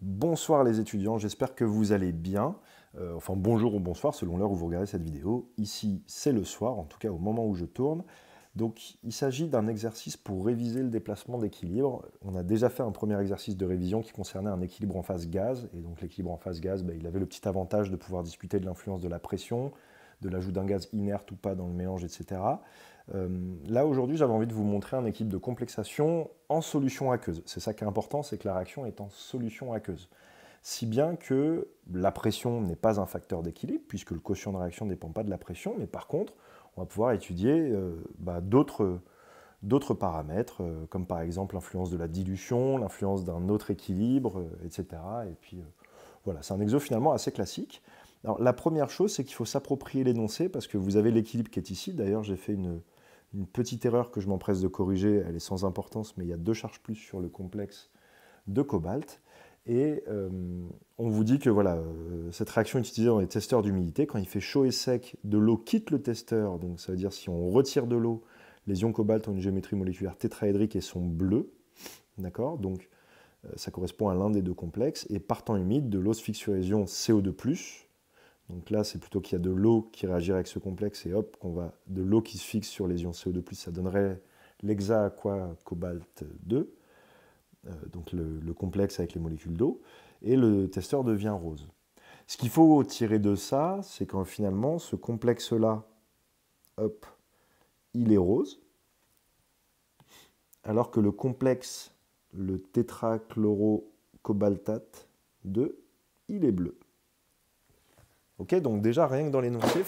Bonsoir les étudiants, j'espère que vous allez bien. Euh, enfin bonjour ou bonsoir selon l'heure où vous regardez cette vidéo. Ici c'est le soir, en tout cas au moment où je tourne. Donc il s'agit d'un exercice pour réviser le déplacement d'équilibre. On a déjà fait un premier exercice de révision qui concernait un équilibre en phase gaz. Et donc l'équilibre en phase gaz, bah, il avait le petit avantage de pouvoir discuter de l'influence de la pression, de l'ajout d'un gaz inerte ou pas dans le mélange, etc. Euh, là, aujourd'hui, j'avais envie de vous montrer un équipe de complexation en solution aqueuse. C'est ça qui est important, c'est que la réaction est en solution aqueuse. Si bien que la pression n'est pas un facteur d'équilibre, puisque le quotient de réaction ne dépend pas de la pression, mais par contre, on va pouvoir étudier euh, bah, d'autres paramètres, euh, comme par exemple l'influence de la dilution, l'influence d'un autre équilibre, etc. Et puis voilà, c'est un exo finalement assez classique. Alors la première chose, c'est qu'il faut s'approprier l'énoncé parce que vous avez l'équilibre qui est ici. D'ailleurs, j'ai fait une, une petite erreur que je m'empresse de corriger, elle est sans importance, mais il y a deux charges plus sur le complexe de cobalt. Et euh, on vous dit que voilà, euh, cette réaction utilisée dans les testeurs d'humidité, quand il fait chaud et sec, de l'eau quitte le testeur. Donc ça veut dire si on retire de l'eau, les ions cobalt ont une géométrie moléculaire tétraédrique et sont bleus. D'accord Donc euh, ça correspond à l'un des deux complexes. Et partant humide, de l'eau se fixe sur les ions CO2+, donc là, c'est plutôt qu'il y a de l'eau qui réagirait avec ce complexe et hop, qu'on va de l'eau qui se fixe sur les ions CO2+, ça donnerait l'hexaaqua cobalt 2, euh, donc le, complexe avec les molécules d'eau, et le testeur devient rose. Ce qu'il faut tirer de ça, c'est qu'en finalement, ce complexe-là, hop, il est rose, alors que le complexe, le tétrachlorocobaltate 2, il est bleu. Ok, Donc déjà, rien que dans l'énoncé,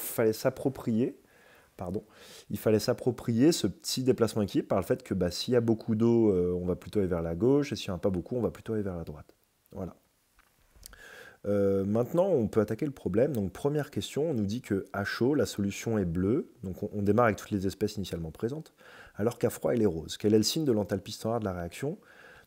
pardon, il fallait s'approprier ce petit déplacement équilibre par le fait que bah, s'il y a beaucoup d'eau, euh, on va plutôt aller vers la gauche, et s'il n'y en a pas beaucoup, on va plutôt aller vers la droite. Voilà. Euh, maintenant, on peut attaquer le problème. Donc, première question, on nous dit que à chaud, la solution est bleue, donc on, démarre avec toutes les espèces initialement présentes, alors qu'à froid, elle est rose. Quel est le signe de l'enthalpie standard de la réaction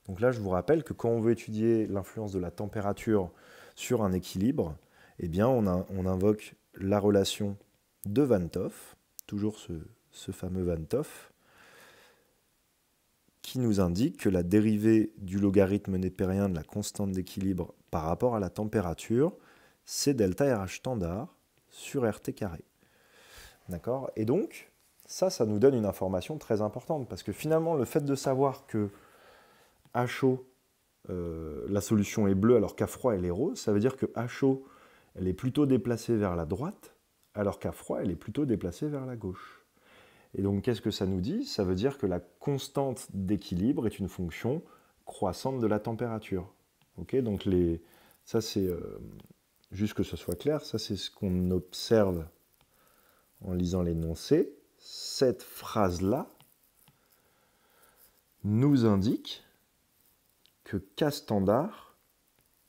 Donc là, je vous rappelle que quand on veut étudier l'influence de la température sur un équilibre, eh bien on, invoque la relation de Van Hoff, toujours ce, fameux Van Hoff, qui nous indique que la dérivée du logarithme népérien de la constante d'équilibre par rapport à la température, c'est delta RH standard sur RT carré. D'accord Et donc, ça, ça nous donne une information très importante, parce que finalement, le fait de savoir que à chaud, euh, la solution est bleue alors qu'à froid, elle est rose, ça veut dire que à chaud, elle est plutôt déplacée vers la droite, alors qu'à froid, elle est plutôt déplacée vers la gauche. Et donc, qu'est-ce que ça nous dit Ça veut dire que la constante d'équilibre est une fonction croissante de la température. Ok donc, les... ça, c'est. Euh, juste que ce soit clair, ça, c'est ce qu'on observe en lisant l'énoncé. Cette phrase-là nous indique que K standard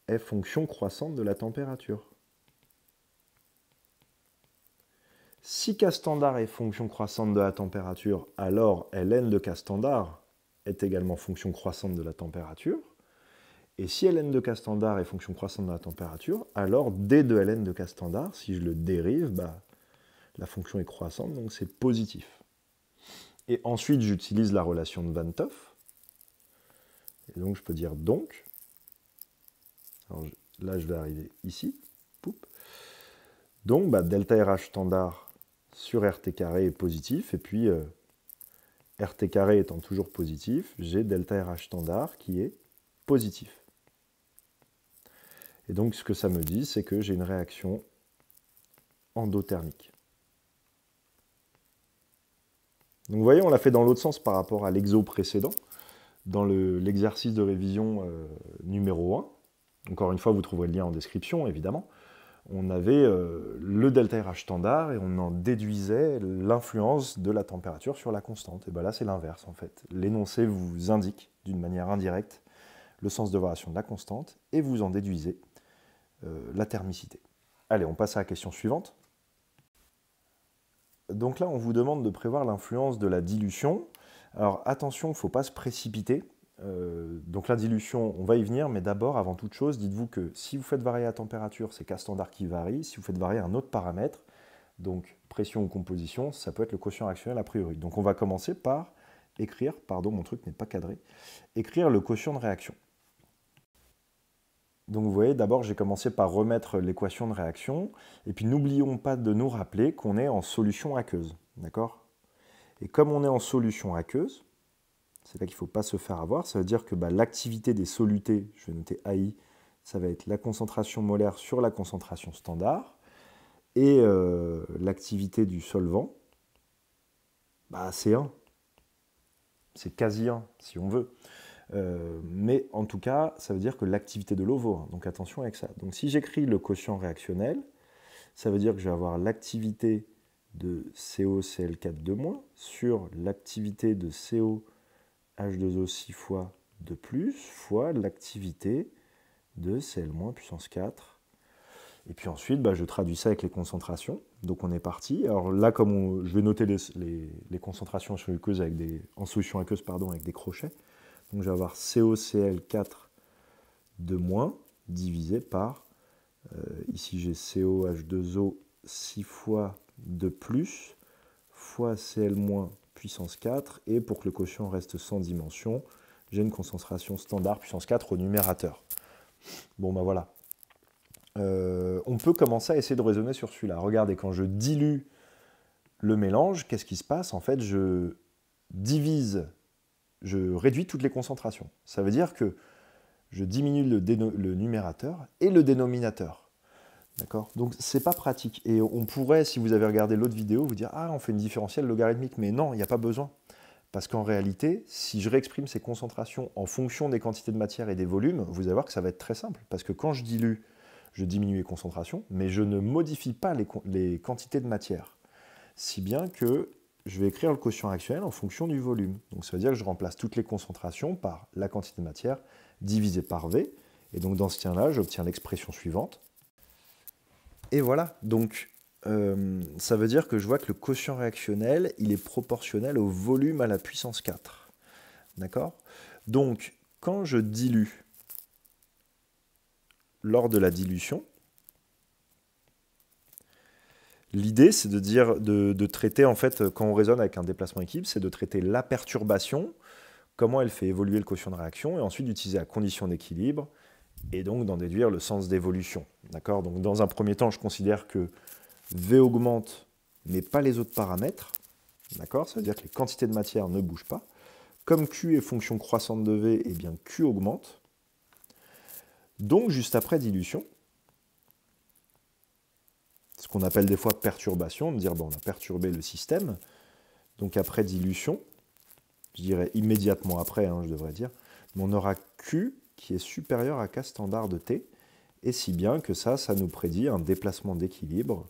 est fonction croissante de la température. Si K standard est fonction croissante de la température, alors Ln de K standard est également fonction croissante de la température. Et si Ln de K standard est fonction croissante de la température, alors D de Ln de K standard, si je le dérive, bah, la fonction est croissante, donc c'est positif. Et ensuite, j'utilise la relation de Van Toff. Et donc, je peux dire donc. là, je vais arriver ici. Donc, bah, delta RH standard sur RT carré est positif, et puis euh, RT carré étant toujours positif, j'ai delta RH standard qui est positif. Et donc ce que ça me dit, c'est que j'ai une réaction endothermique. Donc vous voyez, on l'a fait dans l'autre sens par rapport à l'exo précédent, dans l'exercice de révision euh, numéro 1. Encore une fois, vous trouverez le lien en description, évidemment on avait euh, le delta RH standard et on en déduisait l'influence de la température sur la constante. Et bien là, c'est l'inverse en fait. L'énoncé vous indique d'une manière indirecte le sens de variation de la constante et vous en déduisez euh, la thermicité. Allez, on passe à la question suivante. Donc là, on vous demande de prévoir l'influence de la dilution. Alors attention, il ne faut pas se précipiter. Euh, donc la dilution, on va y venir, mais d'abord, avant toute chose, dites-vous que si vous faites varier la température, c'est qu'un standard qui varie. Si vous faites varier un autre paramètre, donc pression ou composition, ça peut être le quotient réactionnel a priori. Donc on va commencer par écrire, pardon, mon truc n'est pas cadré, écrire le quotient de réaction. Donc vous voyez, d'abord j'ai commencé par remettre l'équation de réaction, et puis n'oublions pas de nous rappeler qu'on est en solution aqueuse, d'accord Et comme on est en solution aqueuse, c'est là qu'il ne faut pas se faire avoir. Ça veut dire que bah, l'activité des solutés, je vais noter AI, ça va être la concentration molaire sur la concentration standard et euh, l'activité du solvant, bah, c'est 1. C'est quasi 1 si on veut. Euh, mais en tout cas, ça veut dire que l'activité de l'eau vaut Donc attention avec ça. Donc si j'écris le quotient réactionnel, ça veut dire que je vais avoir l'activité de COCl4 de moins sur l'activité de CO H2O 6 fois de plus fois l'activité de Cl- puissance 4. Et puis ensuite, bah, je traduis ça avec les concentrations. Donc on est parti. Alors là, comme je vais noter les, concentrations avec des, en solution aqueuse avec des crochets, donc je vais avoir COCl4 de moins divisé par, euh, ici j'ai COH2O 6 fois de plus, fois Cl- puissance 4, et pour que le quotient reste sans dimension, j'ai une concentration standard puissance 4 au numérateur. Bon ben voilà. Euh, on peut commencer à essayer de raisonner sur celui-là. Regardez, quand je dilue le mélange, qu'est-ce qui se passe En fait, je divise, je réduis toutes les concentrations. Ça veut dire que je diminue le, le numérateur et le dénominateur. D'accord Donc c'est pas pratique. Et on pourrait, si vous avez regardé l'autre vidéo, vous dire Ah, on fait une différentielle logarithmique. Mais non, il n'y a pas besoin. Parce qu'en réalité, si je réexprime ces concentrations en fonction des quantités de matière et des volumes, vous allez voir que ça va être très simple. Parce que quand je dilue, je diminue les concentrations, mais je ne modifie pas les, quantités de matière. Si bien que je vais écrire le quotient actuel en fonction du volume. Donc ça veut dire que je remplace toutes les concentrations par la quantité de matière divisée par V. Et donc dans ce cas là j'obtiens l'expression suivante et voilà, donc euh, ça veut dire que je vois que le quotient réactionnel, il est proportionnel au volume à la puissance 4. D'accord Donc, quand je dilue lors de la dilution, l'idée c'est de dire, de, traiter en fait, quand on raisonne avec un déplacement équilibre, c'est de traiter la perturbation, comment elle fait évoluer le quotient de réaction, et ensuite d'utiliser la condition d'équilibre, et donc d'en déduire le sens d'évolution. D'accord Donc dans un premier temps, je considère que V augmente, mais pas les autres paramètres. D'accord Ça veut dire que les quantités de matière ne bougent pas. Comme Q est fonction croissante de V, eh bien Q augmente. Donc juste après dilution, ce qu'on appelle des fois perturbation, va dire bon, on a perturbé le système. Donc après dilution, je dirais immédiatement après, hein, je devrais dire, on aura Q qui est supérieur à K standard de T, et si bien que ça, ça nous prédit un déplacement d'équilibre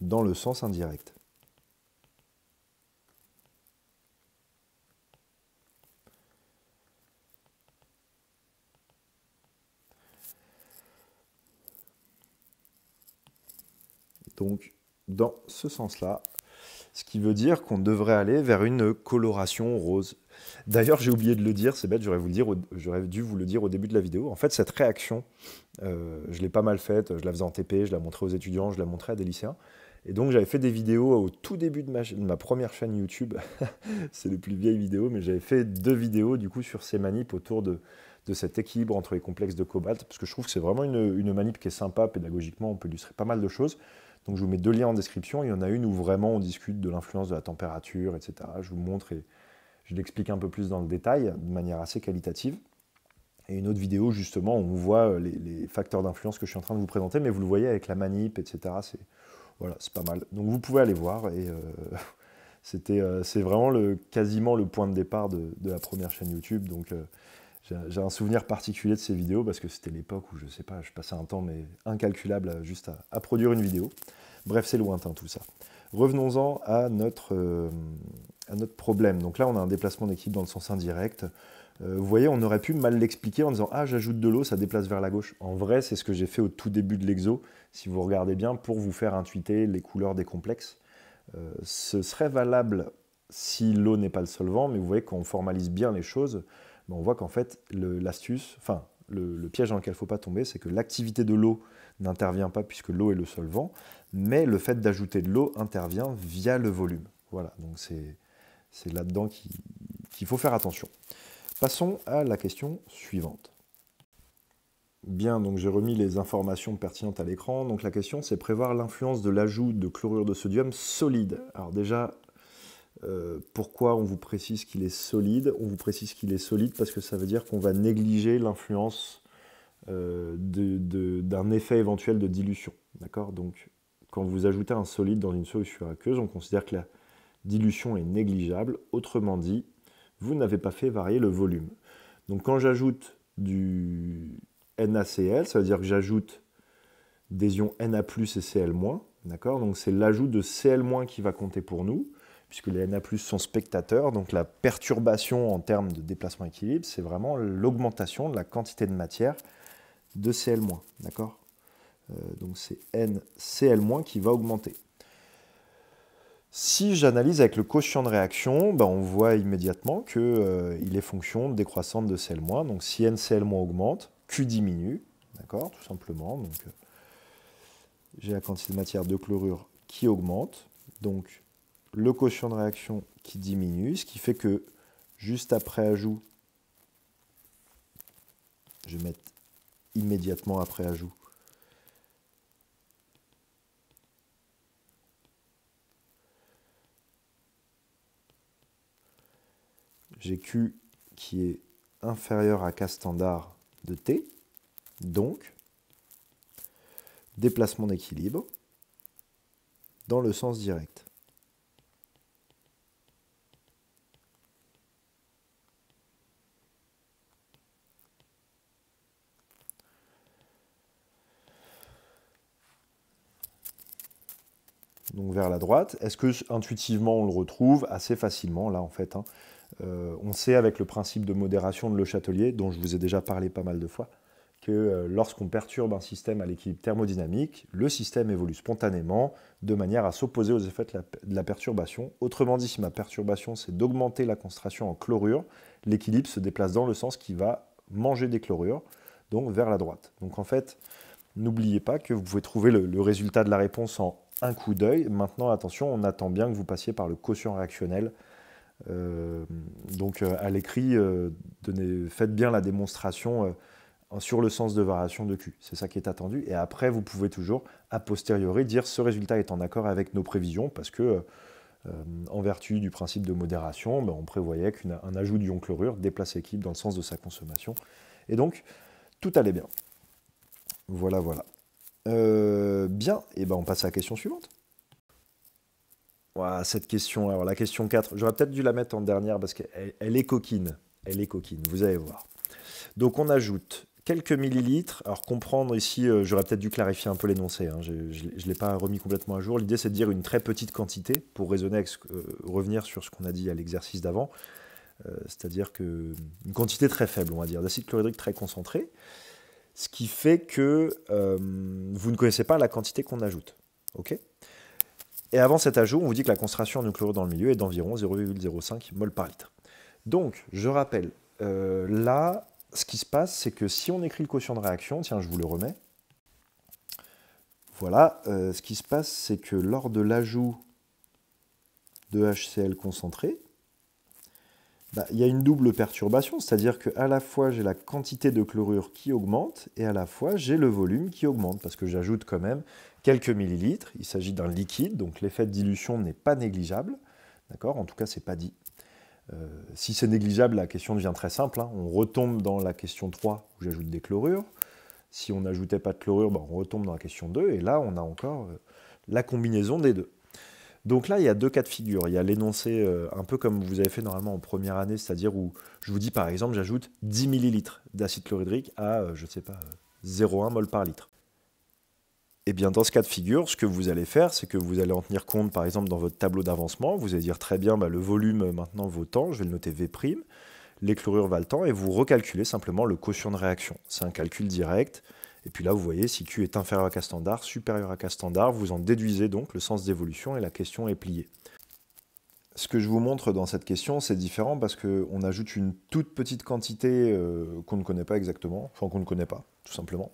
dans le sens indirect. Donc, dans ce sens-là, ce qui veut dire qu'on devrait aller vers une coloration rose D'ailleurs, j'ai oublié de le dire, c'est bête, j'aurais, vous dire, j'aurais dû vous le dire au début de la vidéo. En fait, cette réaction, euh, je l'ai pas mal faite, je la faisais en TP, je la montrais aux étudiants, je la montrais à des lycéens. Et donc, j'avais fait des vidéos au tout début de ma, première chaîne YouTube. c'est les plus vieilles vidéos, mais j'avais fait deux vidéos du coup sur ces manips autour de, cet équilibre entre les complexes de cobalt, parce que je trouve que c'est vraiment une, une manip qui est sympa pédagogiquement, on peut illustrer pas mal de choses. Donc je vous mets deux liens en description, il y en a une où vraiment on discute de l'influence de la température, etc. Je vous montre et je l'explique un peu plus dans le détail, de manière assez qualitative. Et une autre vidéo, justement, où on voit euh, les, facteurs d'influence que je suis en train de vous présenter, mais vous le voyez avec la manip, etc. C'est voilà, pas mal. Donc vous pouvez aller voir. Et euh, c'était, euh, c'est vraiment le, quasiment le point de départ de, la première chaîne YouTube. Donc j'ai un souvenir particulier de ces vidéos parce que c'était l'époque où, je sais pas, je passais un temps mais incalculable juste à, produire une vidéo. Bref, c'est lointain tout ça. Revenons-en à notre, à notre problème. Donc là, on a un déplacement d'équipe dans le sens indirect. Euh, vous voyez, on aurait pu mal l'expliquer en disant « Ah, j'ajoute de l'eau, ça déplace vers la gauche ». En vrai, c'est ce que j'ai fait au tout début de l'exo, si vous regardez bien, pour vous faire intuiter les couleurs des complexes. Euh, ce serait valable si l'eau n'est pas le solvant, mais vous voyez, qu'on formalise bien les choses, ben, on voit qu'en fait, l'astuce, enfin, le, le, piège dans lequel il ne faut pas tomber, c'est que l'activité de l'eau n'intervient pas puisque l'eau est le solvant, mais le fait d'ajouter de l'eau intervient via le volume. Voilà, donc c'est c'est là-dedans qu'il faut faire attention. Passons à la question suivante. Bien, donc j'ai remis les informations pertinentes à l'écran. Donc la question, c'est prévoir l'influence de l'ajout de chlorure de sodium solide. Alors déjà, euh, pourquoi on vous précise qu'il est solide On vous précise qu'il est solide parce que ça veut dire qu'on va négliger l'influence euh, d'un effet éventuel de dilution. D'accord Donc quand vous ajoutez un solide dans une solution aqueuse, on considère que la, dilution est négligeable. Autrement dit, vous n'avez pas fait varier le volume. Donc quand j'ajoute du NaCl, ça veut dire que j'ajoute des ions Na+, et Cl-, d'accord Donc c'est l'ajout de Cl- qui va compter pour nous, puisque les Na+, sont spectateurs, donc la perturbation en termes de déplacement équilibre, c'est vraiment l'augmentation de la quantité de matière de Cl-, d'accord euh, Donc c'est NCl- qui va augmenter. Si j'analyse avec le quotient de réaction, ben, on voit immédiatement qu'il euh, est fonction décroissante de Cl-. Donc si NCl- augmente, Q diminue, d'accord, tout simplement. Donc euh, j'ai la quantité de matière de chlorure qui augmente, donc le quotient de réaction qui diminue, ce qui fait que juste après ajout, je vais mettre immédiatement après ajout j'ai Q qui est inférieur à K standard de T. Donc, déplacement d'équilibre dans le sens direct. donc vers la droite. Est-ce que intuitivement on le retrouve assez facilement là en fait hein euh, on sait avec le principe de modération de Le Chatelier, dont je vous ai déjà parlé pas mal de fois, que euh, lorsqu'on perturbe un système à l'équilibre thermodynamique, le système évolue spontanément de manière à s'opposer aux effets de la, perturbation. Autrement dit, si ma perturbation c'est d'augmenter la concentration en chlorure, l'équilibre se déplace dans le sens qui va manger des chlorures, donc vers la droite. Donc en fait, n'oubliez pas que vous pouvez trouver le, le résultat de la réponse en un coup d'œil. Maintenant, attention, on attend bien que vous passiez par le quotient réactionnel euh, donc euh, à l'écrit, euh, faites bien la démonstration sur le sens de variation de Q. C'est ça qui est attendu. Et après, vous pouvez toujours, a posteriori, dire ce résultat est en accord avec nos prévisions, parce que, en vertu du principe de modération, ben, on prévoyait qu'un ajout d'ion chlorure déplace l'équipe dans le sens de sa consommation. Et donc, tout allait bien. Voilà, voilà. bien, et ben on passe à la question suivante. Wow, cette question, alors la question 4, j'aurais peut-être dû la mettre en dernière parce qu'elle est coquine. Elle est coquine, vous allez voir. Donc on ajoute quelques millilitres. Alors comprendre ici, euh, j'aurais peut-être dû clarifier un peu l'énoncé, hein. je ne l'ai pas remis complètement à jour. L'idée c'est de dire une très petite quantité pour raisonner euh, revenir sur ce qu'on a dit à l'exercice d'avant. Euh, c'est-à-dire que une quantité très faible, on va dire, d'acide chlorhydrique très concentré, ce qui fait que vous ne connaissez pas la quantité qu'on ajoute. ok et avant cet ajout, on vous dit que la concentration en dans le milieu est d'environ 0,05 mol par litre. Donc, je rappelle, euh, là, ce qui se passe, c'est que si on écrit le quotient de réaction, tiens, je vous le remets, voilà, euh, ce qui se passe, c'est que lors de l'ajout de HCl concentré, bah, il y a une double perturbation, c'est-à-dire qu'à la fois j'ai la quantité de chlorure qui augmente et à la fois j'ai le volume qui augmente, parce que j'ajoute quand même quelques millilitres, il s'agit d'un liquide, donc l'effet de dilution n'est pas négligeable, d'accord En tout cas, ce n'est pas dit. Euh, si c'est négligeable, la question devient très simple, hein. on retombe dans la question 3 où j'ajoute des chlorures, si on n'ajoutait pas de chlorure, bah, on retombe dans la question 2, et là on a encore euh, la combinaison des deux. Donc là, il y a deux cas de figure. Il y a l'énoncé euh, un peu comme vous avez fait normalement en première année, c'est-à-dire où je vous dis par exemple, j'ajoute 10 ml d'acide chlorhydrique à, euh, je ne sais pas, 0,1 mol par litre. Et eh bien dans ce cas de figure, ce que vous allez faire, c'est que vous allez en tenir compte par exemple dans votre tableau d'avancement. Vous allez dire très bien, bah, le volume euh, maintenant vaut tant, je vais le noter V', les chlorures valent tant, et vous recalculez simplement le quotient de réaction. C'est un calcul direct et puis là, vous voyez, si Q est inférieur à K standard, supérieur à K standard, vous en déduisez donc le sens d'évolution et la question est pliée. Ce que je vous montre dans cette question, c'est différent parce qu'on ajoute une toute petite quantité euh, qu'on ne connaît pas exactement, enfin qu'on ne connaît pas, tout simplement.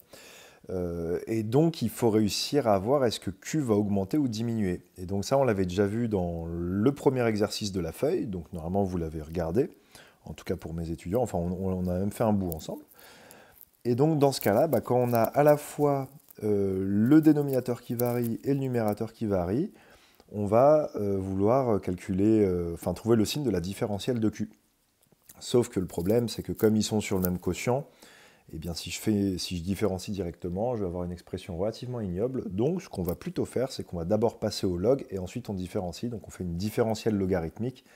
Euh, et donc, il faut réussir à voir est-ce que Q va augmenter ou diminuer. Et donc ça, on l'avait déjà vu dans le premier exercice de la feuille, donc normalement, vous l'avez regardé, en tout cas pour mes étudiants, enfin, on a même fait un bout ensemble. Et donc dans ce cas-là, bah, quand on a à la fois euh, le dénominateur qui varie et le numérateur qui varie, on va euh, vouloir calculer, euh, enfin trouver le signe de la différentielle de Q. Sauf que le problème, c'est que comme ils sont sur le même quotient, eh bien, si je différencie directement, je vais avoir une expression relativement ignoble. Donc ce qu'on va plutôt faire, c'est qu'on va d'abord passer au log et ensuite on différencie. Donc on fait une différentielle logarithmique.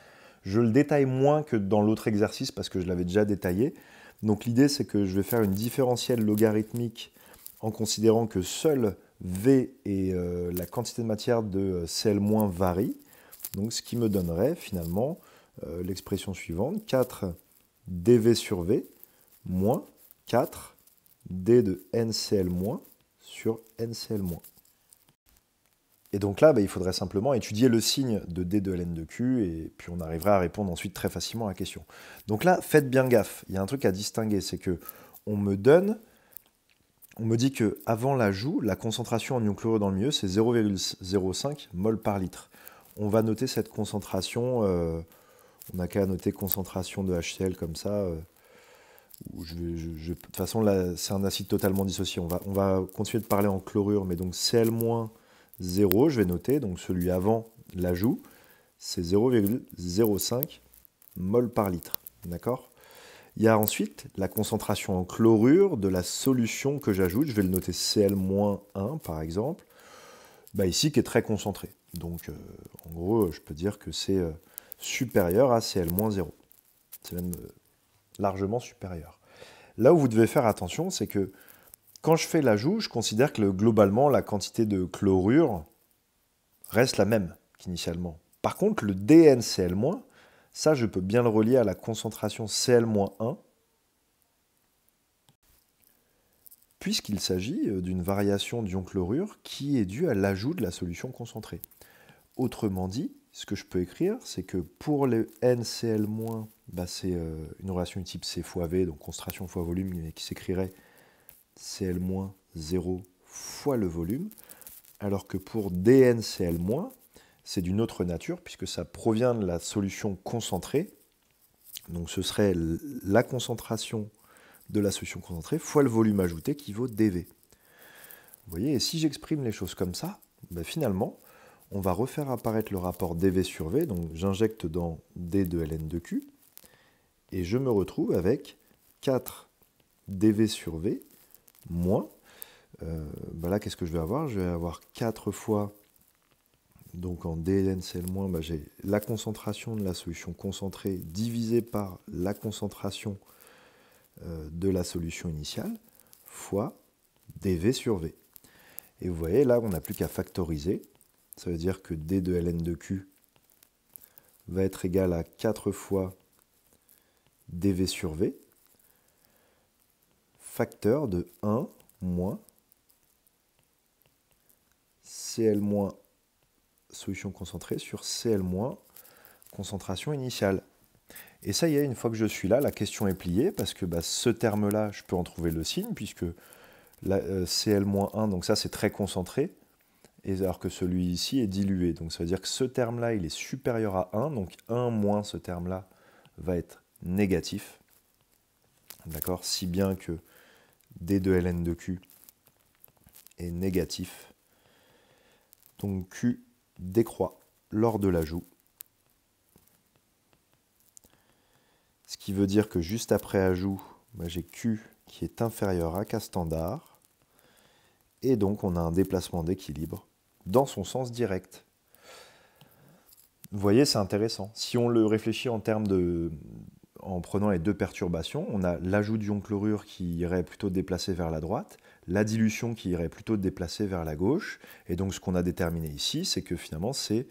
Je le détaille moins que dans l'autre exercice parce que je l'avais déjà détaillé. Donc l'idée, c'est que je vais faire une différentielle logarithmique en considérant que seul V et euh, la quantité de matière de euh, CL- varient. Donc ce qui me donnerait finalement euh, l'expression suivante, 4 dV sur V moins 4 D de NCL- sur NCL-. Et donc là, bah, il faudrait simplement étudier le signe de D de ln de Q, et puis on arrivera à répondre ensuite très facilement à la question. Donc là, faites bien gaffe, il y a un truc à distinguer, c'est que on me donne, on me dit que avant l'ajout, la concentration en ion chlorure dans le milieu, c'est 0,05 mol par litre. On va noter cette concentration, euh, on n'a qu'à noter concentration de HCl comme ça. Euh, de toute façon, c'est un acide totalement dissocié. On va, on va continuer de parler en chlorure, mais donc Cl- 0, je vais noter, donc celui avant l'ajout, c'est 0,05 mol par litre. D'accord Il y a ensuite la concentration en chlorure de la solution que j'ajoute. Je vais le noter Cl-1 par exemple, bah ici qui est très concentré. Donc euh, en gros, je peux dire que c'est euh, supérieur à Cl-0. C'est même euh, largement supérieur. Là où vous devez faire attention, c'est que quand je fais l'ajout, je considère que globalement, la quantité de chlorure reste la même qu'initialement. Par contre, le DNCl-, ça, je peux bien le relier à la concentration Cl-1, puisqu'il s'agit euh, d'une variation d'ion chlorure qui est due à l'ajout de la solution concentrée. Autrement dit, ce que je peux écrire, c'est que pour le NCl-, bah, c'est euh, une relation du type C fois V, donc concentration fois volume, qui s'écrirait Cl-0 fois le volume, alors que pour DNCl-, c'est d'une autre nature, puisque ça provient de la solution concentrée. Donc ce serait la concentration de la solution concentrée fois le volume ajouté qui vaut dV. Vous voyez, et si j'exprime les choses comme ça, ben, finalement, on va refaire apparaître le rapport dV sur V, donc j'injecte dans D de ln de Q, et je me retrouve avec 4 dV sur V moins, euh, bah là, qu'est-ce que je vais avoir Je vais avoir 4 fois, donc en c'est le moins, bah, j'ai la concentration de la solution concentrée divisée par la concentration euh, de la solution initiale, fois dV sur V. Et vous voyez, là, on n'a plus qu'à factoriser. Ça veut dire que D de ln de Q va être égal à 4 fois dV sur V facteur de 1 moins Cl- solution concentrée sur Cl- concentration initiale. Et ça y est, une fois que je suis là, la question est pliée parce que bah, ce terme-là, je peux en trouver le signe puisque la, euh, Cl-1, donc ça c'est très concentré, et alors que celui-ci est dilué. Donc ça veut dire que ce terme-là, il est supérieur à 1, donc 1 moins ce terme-là va être négatif. D'accord Si bien que D de ln de Q est négatif. Donc Q décroît lors de l'ajout. Ce qui veut dire que juste après ajout, bah, j'ai Q qui est inférieur à K standard. Et donc on a un déplacement d'équilibre dans son sens direct. Vous voyez, c'est intéressant. Si on le réfléchit en termes de, en prenant les deux perturbations, on a l'ajout d'ion chlorure qui irait plutôt déplacé vers la droite, la dilution qui irait plutôt déplacer vers la gauche. Et donc ce qu'on a déterminé ici, c'est que finalement c'est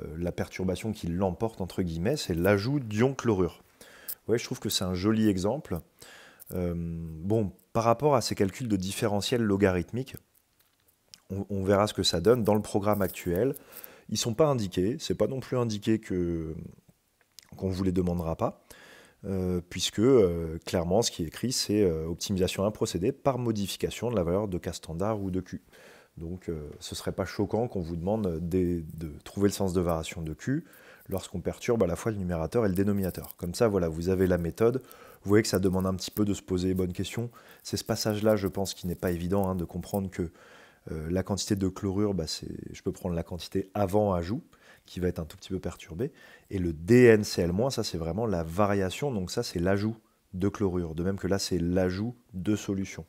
euh, la perturbation qui l'emporte, entre guillemets, c'est l'ajout d'ion chlorure. Ouais, je trouve que c'est un joli exemple. Euh, bon, par rapport à ces calculs de différentiel logarithmique, on, verra ce que ça donne dans le programme actuel. Ils ne sont pas indiqués, c'est pas non plus indiqué que qu'on vous les demandera pas. Euh, puisque euh, clairement ce qui est écrit, c'est euh, optimisation à un procédé par modification de la valeur de cas standard ou de Q. Donc ce ne serait pas choquant qu'on vous demande de trouver le sens de variation de Q lorsqu'on perturbe à la fois le numérateur et le dénominateur. Comme ça, voilà, vous avez la méthode. Vous voyez que ça demande un petit peu de se poser les bonnes questions. C'est ce passage-là, je pense, qui n'est pas évident, hein, de comprendre que la quantité de chlorure, bah, je peux prendre la quantité avant ajout, qui va être un tout petit peu perturbé. Et le DNCl-, ça c'est vraiment la variation, donc ça c'est l'ajout de chlorure, de même que là c'est l'ajout de solution.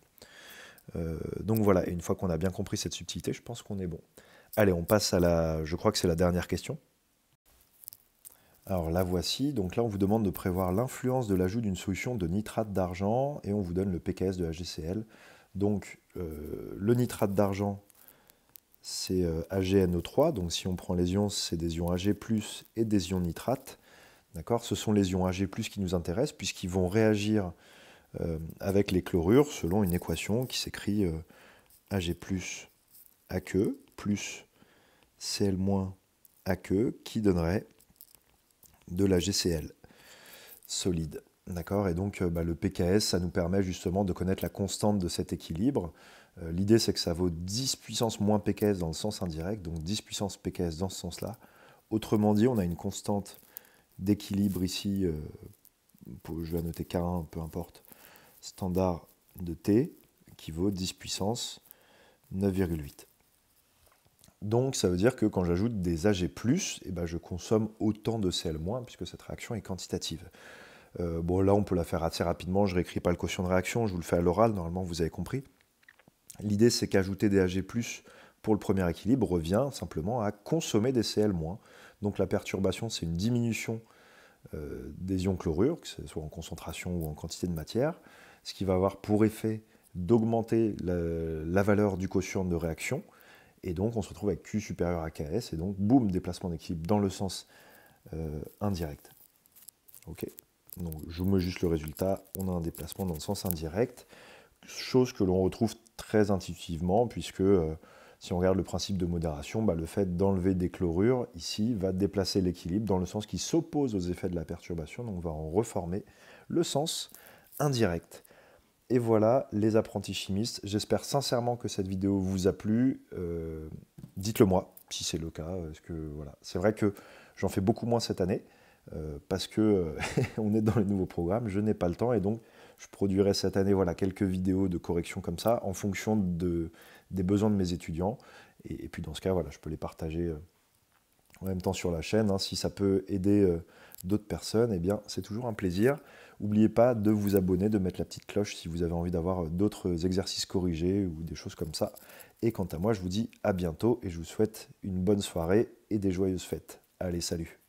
Euh, donc voilà, une fois qu'on a bien compris cette subtilité, je pense qu'on est bon. Allez, on passe à la, je crois que c'est la dernière question. Alors la voici, donc là on vous demande de prévoir l'influence de l'ajout d'une solution de nitrate d'argent et on vous donne le PKS de HGCl. Donc euh, le nitrate d'argent, c'est AgNO3. Euh, donc si on prend les ions, c'est des ions Ag+, et des ions nitrates. D'accord Ce sont les ions Ag+, qui nous intéressent puisqu'ils vont réagir euh, avec les chlorures selon une équation qui s'écrit Ag+, euh, aqueux plus Cl- AQ, e qui donnerait de la GCl solide. D'accord Et donc bah, le PKS, ça nous permet justement de connaître la constante de cet équilibre euh, l'idée, c'est que ça vaut 10 puissance moins PKS dans le sens indirect, donc 10 puissance PKS dans ce sens-là. Autrement dit, on a une constante d'équilibre ici, euh, je vais noter K1, peu importe, standard de T, qui vaut 10 puissance 9,8. Donc ça veut dire que quand j'ajoute des AG+, eh ben, je consomme autant de Cl- puisque cette réaction est quantitative. Euh, bon là on peut la faire assez rapidement, je ne réécris pas le quotient de réaction, je vous le fais à l'oral, normalement vous avez compris. L'idée, c'est qu'ajouter des AG+, pour le premier équilibre, revient simplement à consommer des Cl-. Donc la perturbation, c'est une diminution euh, des ions chlorures, que ce soit en concentration ou en quantité de matière, ce qui va avoir pour effet d'augmenter la, valeur du quotient de réaction. Et donc, on se retrouve avec Q supérieur à KS, et donc, boum, déplacement d'équilibre dans le sens euh, indirect. Ok Donc, je vous mets juste le résultat, on a un déplacement dans le sens indirect chose que l'on retrouve très intuitivement, puisque euh, si on regarde le principe de modération, bah, le fait d'enlever des chlorures, ici, va déplacer l'équilibre dans le sens qui s'oppose aux effets de la perturbation, donc va en reformer le sens indirect. Et voilà les apprentis chimistes, j'espère sincèrement que cette vidéo vous a plu, euh, dites-le moi si c'est le cas, -ce que voilà, c'est vrai que j'en fais beaucoup moins cette année, euh, parce que on est dans les nouveaux programmes, je n'ai pas le temps et donc je produirai cette année voilà, quelques vidéos de correction comme ça, en fonction des besoins de mes étudiants. Et, puis dans ce cas, voilà, je peux les partager euh, en même temps sur la chaîne. Hein. si ça peut aider euh, d'autres personnes, eh bien c'est toujours un plaisir. N'oubliez pas de vous abonner, de mettre la petite cloche si vous avez envie d'avoir euh, d'autres exercices corrigés ou des choses comme ça. Et quant à moi, je vous dis à bientôt et je vous souhaite une bonne soirée et des joyeuses fêtes. Allez, salut